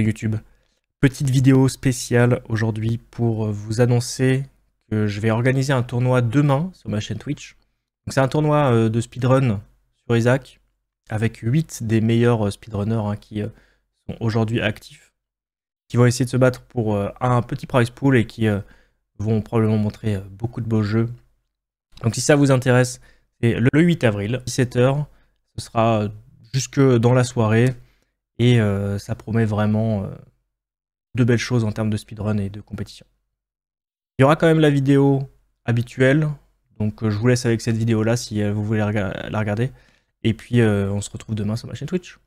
YouTube. Petite vidéo spéciale aujourd'hui pour vous annoncer que je vais organiser un tournoi demain sur ma chaîne Twitch. c'est un tournoi euh, de speedrun sur Isaac avec 8 des meilleurs euh, speedrunners hein, qui euh, sont aujourd'hui actifs, qui vont essayer de se battre pour un petit prize pool et qui vont probablement montrer beaucoup de beaux jeux. Donc si ça vous intéresse, c'est le 8 avril, 17h, ce sera jusque dans la soirée. Et euh, ça promet vraiment euh, de belles choses en termes de speedrun et de compétition. Il y aura quand même la vidéo habituelle. Donc euh, je vous laisse avec cette vidéo-là si vous voulez la regarder. Et puis on se retrouve demain sur ma chaîne Twitch.